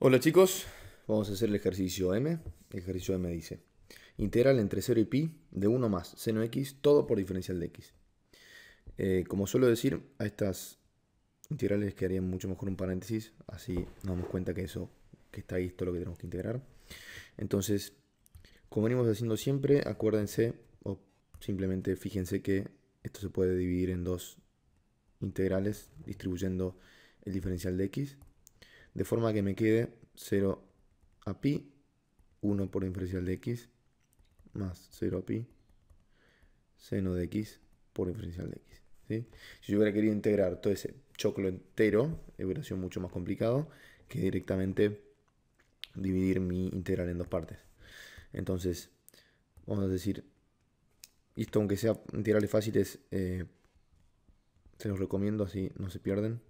Hola chicos, vamos a hacer el ejercicio M. El ejercicio M dice, integral entre 0 y pi de 1 más seno x, todo por diferencial de x. Eh, como suelo decir, a estas integrales quedarían mucho mejor un paréntesis, así nos damos cuenta que eso que está ahí todo lo que tenemos que integrar. Entonces, como venimos haciendo siempre, acuérdense o simplemente fíjense que esto se puede dividir en dos integrales distribuyendo el diferencial de x de forma que me quede 0 a pi, 1 por inferencial de x, más 0 a pi, seno de x por inferencial de x. Si yo hubiera querido integrar todo ese choclo entero, hubiera sido mucho más complicado que directamente dividir mi integral en dos partes. Entonces, vamos a decir, esto aunque sea integrales fáciles, eh, se los recomiendo así no se pierden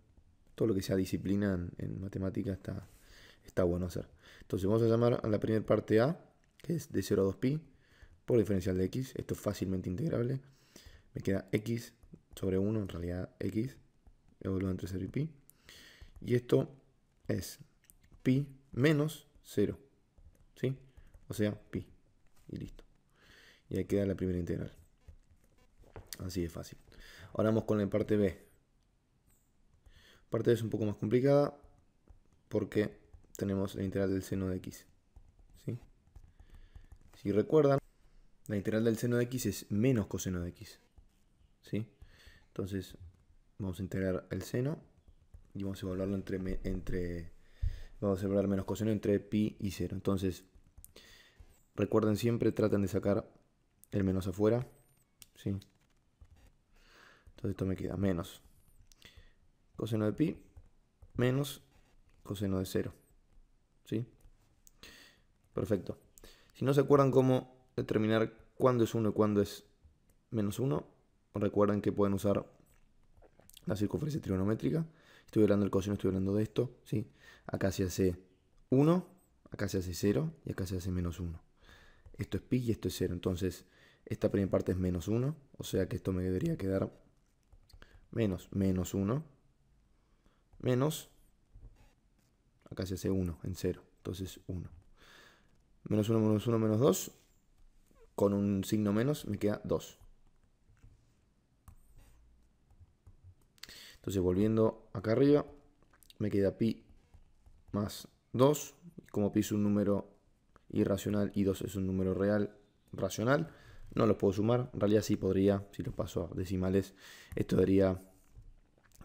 todo lo que sea disciplina en, matemática está, está bueno hacer. Entonces vamos a llamar a la primera parte A, que es de 0 a 2pi, por diferencial de x. Esto es fácilmente integrable. Me queda x sobre 1, en realidad x, evolucionado entre 0 y pi. Y esto es pi menos 0, ¿sí? O sea, pi. Y listo. Y ahí queda la primera integral. Así de fácil. Ahora vamos con la parte B. Parte es un poco más complicada porque tenemos la integral del seno de x. Si recuerdan, la integral del seno de x es menos coseno de x. Entonces vamos a integrar el seno y vamos a evaluarlo entre, entre vamos a evaluar menos coseno entre pi y 0. Entonces, recuerden siempre, traten de sacar el menos afuera. Entonces esto me queda menos coseno de pi menos coseno de 0. ¿Sí? Perfecto. Si no se acuerdan cómo determinar cuándo es 1 y cuándo es menos 1, recuerden que pueden usar la circunferencia trigonométrica. Estoy hablando del coseno, estoy hablando de esto. ¿sí? Acá se hace 1, acá se hace 0 y acá se hace menos 1. Esto es pi y esto es 0. Entonces, esta primera parte es menos 1, o sea que esto me debería quedar menos menos 1 menos, acá se hace 1 en 0, entonces 1. Menos 1, menos 1, menos 2, con un signo menos me queda 2. Entonces volviendo acá arriba, me queda pi más 2. Como pi es un número irracional y 2 es un número real racional, no los puedo sumar. En realidad sí podría, si los paso a decimales, esto daría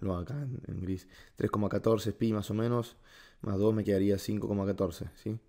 lo acá en, gris, 3,14 pi más o menos, más 2 me quedaría 5,14, ¿sí?